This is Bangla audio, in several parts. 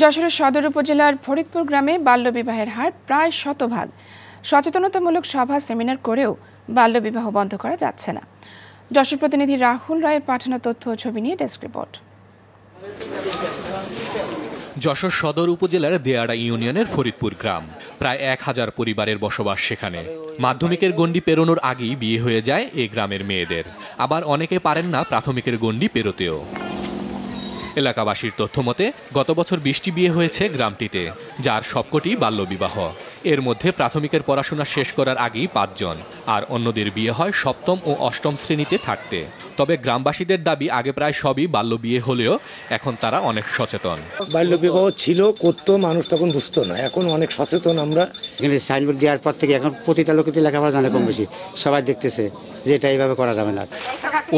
যশোরের সদর উপজেলার ফরিদপুর গ্রামে বাল্যবিবাহের হার প্রায় শতভাগ সচেতনতামূলক সভা সেমিনার করেও বাল্যবিবাহ বন্ধ করা যাচ্ছে না যশোর প্রতিনিধি রাহুল রায়ের পাঠানো তথ্য ছবি নিয়ে ডেস্ক রিপোর্ট যশোর সদর উপজেলার দেয়াড়া ইউনিয়নের ফরিদপুর গ্রাম প্রায় এক হাজার পরিবারের বসবাস সেখানে মাধ্যমিকের গণ্ডি পেরোনোর আগেই বিয়ে হয়ে যায় এ গ্রামের মেয়েদের আবার অনেকে পারেন না প্রাথমিকের গণ্ডি পেরোতেও এলাকাবাসীর তথ্যমতে গত বছর বৃষ্টি বিয়ে হয়েছে গ্রামটিতে যার সবকটি বাল্যবিবাহ এর মধ্যে প্রাথমিকের পড়াশোনা শেষ করার আগেই পাঁচজন আর অন্যদের বিয়ে হয় সপ্তম ও অষ্টম শ্রেণীতে থাকতে তবে গ্রামবাসীদের দাবি আগে প্রায় সবই বাল্য বিয়ে হলেও এখন তারা অনেক সচেতন বাল্য বিবাহ ছিল করত মানুষ তখন বুঝতো না এখন অনেক সচেতন আমরা সাইনবোর্ড দেওয়ার পর থেকে এখন প্রতিটা লোকের লেখাপড়া জানে কম বেশি সবাই দেখতেছে যে এটা এইভাবে করা যাবে না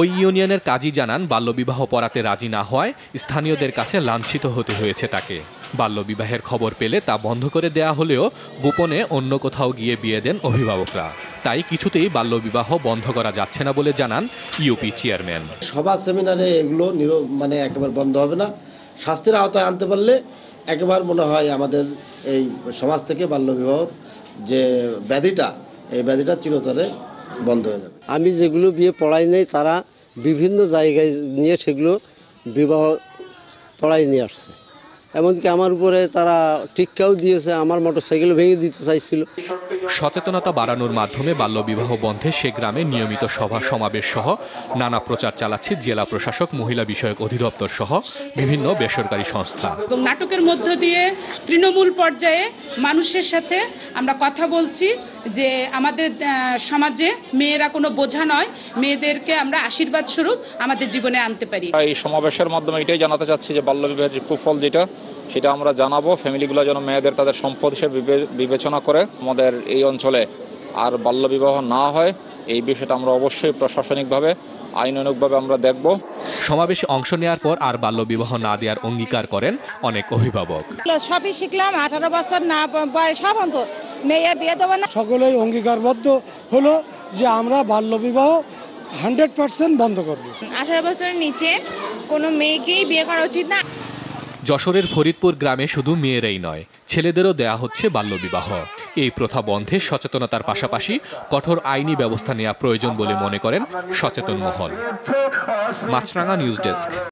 ওই ইউনিয়নের কাজী জানান বাল্যবিবাহ পড়াতে রাজি না হওয়ায় স্থানীয়দের কাছে লাঞ্ছিত হতে হয়েছে তাকে বাল্যবিবাহের খবর পেলে তা বন্ধ করে দেয়া হলেও গোপনে অন্য কোথাও গিয়ে বিয়ে দেন অভিভাবকরা তাই কিছুতেই বাল্যবিবাহ বন্ধ করা যাচ্ছে না বলে জানান ইউপি চেয়ারম্যান সভা সেমিনারে এগুলো মানে একেবারে বন্ধ হবে না শাস্তির আওতায় আনতে পারলে একেবারে মনে হয় আমাদের এই সমাজ থেকে বাল্যবিবাহ যে ব্যাধিটা এই ব্যাধিটা চিরতরে বন্ধ হয়ে যাবে আমি যেগুলো বিয়ে পড়াই নেই তারা বিভিন্ন জায়গায় নিয়ে সেগুলো বিবাহ পড়াই নিয়ে আসছে এমনকি আমার উপরে তারা টিক্কাও দিয়েছে আমার মোটরসাইকেল ভেঙে দিতে চাইছিল সচেতনতা বাড়ানোর মাধ্যমে বাল্যবিবাহ বন্ধে সে গ্রামে নিয়মিত সভা সমাবেশ সহ নানা প্রচার চালাচ্ছে জেলা প্রশাসক মহিলা বিষয়ক অধিদপ্তর সহ বিভিন্ন বেসরকারি সংস্থা নাটকের মধ্য দিয়ে তৃণমূল পর্যায়ে মানুষের সাথে আমরা কথা বলছি যে আমাদের সমাজে মেয়েরা কোনো বোঝা নয় মেয়েদেরকে আমরা আশীর্বাদ স্বরূপ আমাদের জীবনে আনতে পারি এই সমাবেশের মাধ্যমে এটাই জানাতে চাচ্ছি যে বাল্যবিবাহের যে কুফল যেটা সেটা আমরা জানাবো ফ্যামিলিগুলো যেন মেয়েদের তাদের সম্পদ হিসেবে বিবেচনা করে আমাদের এই অঞ্চলে আর বাল্যবিবাহ না হয় এই বিষয়টা আমরা অবশ্যই প্রশাসনিকভাবে আইনানুগভাবে আমরা দেখব সমাবেশে অংশ নেওয়ার পর আর বাল্যবিবাহ না দেওয়ার অঙ্গীকার করেন অনেক অভিভাবক সবই শিখলাম আঠারো বছর না বয়স পর্যন্ত মেয়ে বিয়ে দেবো না সকলেই অঙ্গীকারবদ্ধ হলো যে আমরা বাল্যবিবাহ হান্ড্রেড পার্সেন্ট বন্ধ করব আঠারো বছরের নিচে কোনো মেয়েকেই বিয়ে করা উচিত না যশোরের ফরিদপুর গ্রামে শুধু মেয়েরাই নয় ছেলেদেরও দেয়া হচ্ছে বাল্যবিবাহ এই প্রথা বন্ধে সচেতনতার পাশাপাশি কঠোর আইনি ব্যবস্থা নেওয়া প্রয়োজন বলে মনে করেন সচেতন মহল মাছরাঙা নিউজ ডেস্ক